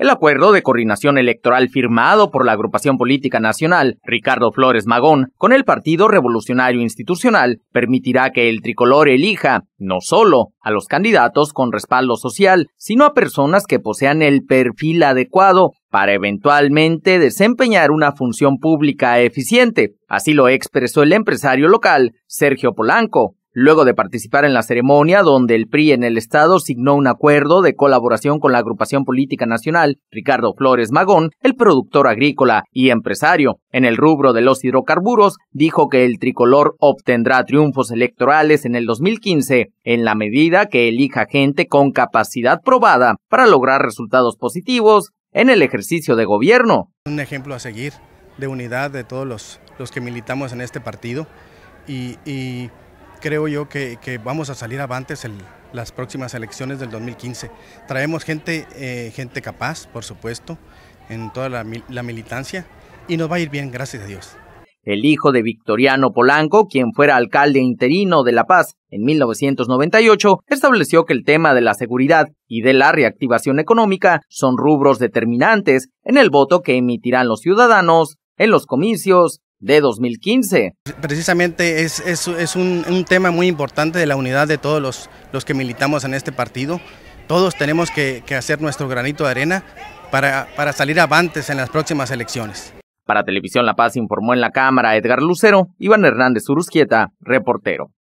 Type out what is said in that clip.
El acuerdo de coordinación electoral firmado por la agrupación política nacional Ricardo Flores Magón con el Partido Revolucionario Institucional permitirá que el tricolor elija no solo a los candidatos con respaldo social, sino a personas que posean el perfil adecuado para eventualmente desempeñar una función pública eficiente. Así lo expresó el empresario local, Sergio Polanco, luego de participar en la ceremonia donde el PRI en el Estado signó un acuerdo de colaboración con la agrupación política nacional Ricardo Flores Magón, el productor agrícola y empresario. En el rubro de los hidrocarburos, dijo que el tricolor obtendrá triunfos electorales en el 2015 en la medida que elija gente con capacidad probada para lograr resultados positivos en el ejercicio de gobierno. Un ejemplo a seguir de unidad de todos los, que militamos en este partido y creo yo que, vamos a salir avantes en las próximas elecciones del 2015. Traemos gente, eh, gente capaz, por supuesto, en toda la, la militancia y nos va a ir bien, gracias a Dios el hijo de Victoriano Polanco, quien fuera alcalde interino de La Paz en 1998, estableció que el tema de la seguridad y de la reactivación económica son rubros determinantes en el voto que emitirán los ciudadanos en los comicios de 2015. Precisamente es, un, tema muy importante de la unidad de todos los, los que militamos en este partido. Todos tenemos que, hacer nuestro granito de arena para, para salir avantes en las próximas elecciones. Para Televisión La Paz informó en la cámara Edgar Lucero, Iván Hernández Urusquieta, reportero.